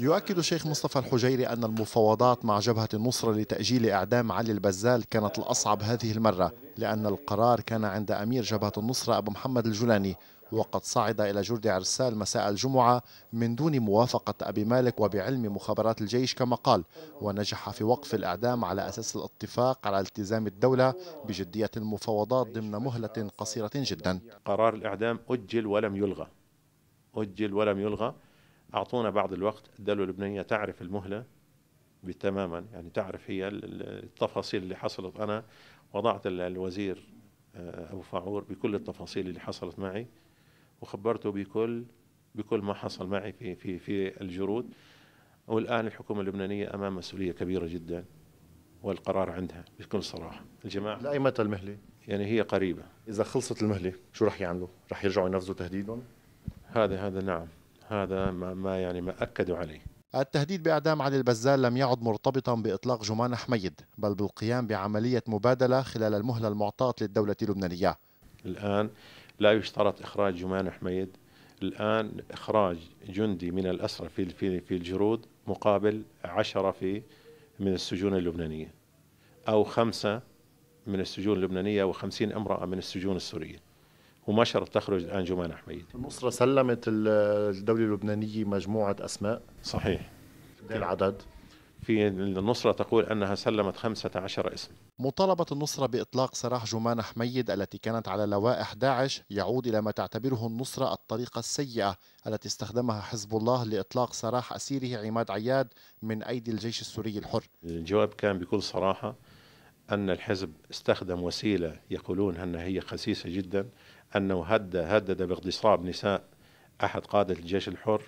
يؤكد الشيخ مصطفى الحجيري أن المفاوضات مع جبهة النصرة لتأجيل إعدام علي البزال كانت الأصعب هذه المرة لأن القرار كان عند أمير جبهة النصرة أبو محمد الجولاني وقد صعد إلى جرد عرسال مساء الجمعة من دون موافقة أبي مالك وبعلم مخابرات الجيش كما قال ونجح في وقف الإعدام على أساس الاتفاق على التزام الدولة بجدية المفاوضات ضمن مهلة قصيرة جدا قرار الإعدام أجل ولم يلغى أجل ولم يلغى اعطونا بعض الوقت ادلوا اللبنانيه تعرف المهله تماما يعني تعرف هي التفاصيل اللي حصلت انا وضعت الوزير آه، ابو فاعور بكل التفاصيل اللي حصلت معي وخبرته بكل بكل ما حصل معي في في في الجرود والان الحكومه اللبنانيه امام مسؤوليه كبيره جدا والقرار عندها بكل صراحه الجماعه لاي متى المهله يعني هي قريبه اذا خلصت المهله شو راح يعملوا راح يرجعوا ينفذوا تهديدهم هذا هذا نعم هذا ما يعني ما اكدوا عليه التهديد بإعدام علي البزال لم يعد مرتبطا بإطلاق جمان حميد بل بالقيام بعملية مبادلة خلال المهلة المعطاة للدولة اللبنانية الآن لا يشترط إخراج جمان حميد الآن إخراج جندي من الأسرى في في في الجرود مقابل عشرة في من السجون اللبنانية أو خمسة من السجون اللبنانية و50 امرأة من السجون السورية وما شرط تخرج الان جمانه حميد النصرة سلمت الدولة اللبنانية مجموعة أسماء صحيح العدد في النصرة تقول أنها سلمت 15 اسم مطالبة النصرة بإطلاق سراح جمان حميد التي كانت على لوائح داعش يعود إلى ما تعتبره النصرة الطريقة السيئة التي استخدمها حزب الله لإطلاق سراح أسيره عماد عياد من أيدي الجيش السوري الحر الجواب كان بكل صراحة أن الحزب استخدم وسيلة يقولون أنها هي خسيسة جدا أنه هدد هدد باغتصاب نساء أحد قادة الجيش الحر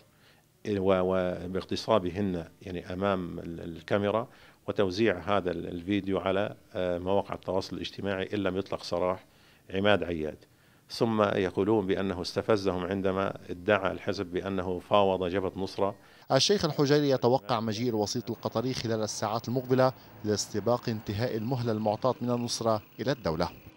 إيه، وباغتصابهن يعني أمام الكاميرا وتوزيع هذا الفيديو على آه، مواقع التواصل الاجتماعي إن لم يطلق سراح عماد عياد ثم يقولون بأنه استفزهم عندما ادعى الحزب بأنه فاوض جبهة نصرة الشيخ الحجيري يتوقع مجيء الوسيط القطري خلال الساعات المقبلة لاستباق انتهاء المهلة المعطاة من النصرة إلى الدولة